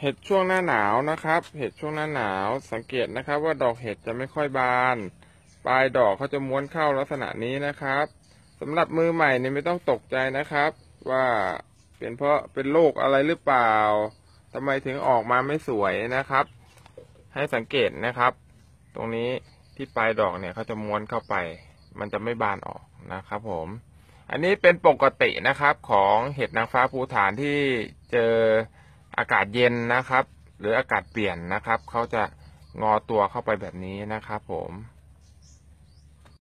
เห็ดช่วงหน้าหนาวนะครับ เห็ดช่วงหน้าหนาวสังเกตนะครับ ว่าดอกเห็ดจะไม่ค่อยบาน ปลายดอกเขาจะม้วนเข้าลักษณะนี้นะครับ สำหรับมือใหม่เนี่ยไม่ต้องตกใจนะครับ ว่าเป็นเพราะเป็นโรคอะไรหรือเปล่า ทำไมถึงออกมาไม่สวยนะครับ ให้สังเกตนะครับ ตรงนี้ที่ปลายดอกเนี่ยเขาจะม้วนเข้าไป มันจะไม่บานออกนะครับ ผม อันนี้เป็นปกตินะครับของเห็ดนางฟ้าภูฐานที่เจออากาศเย็นนะครับหรืออากาศเปลี่ยนนะครับเขาจะงอตัวเข้าไปแบบนี้นะครับผม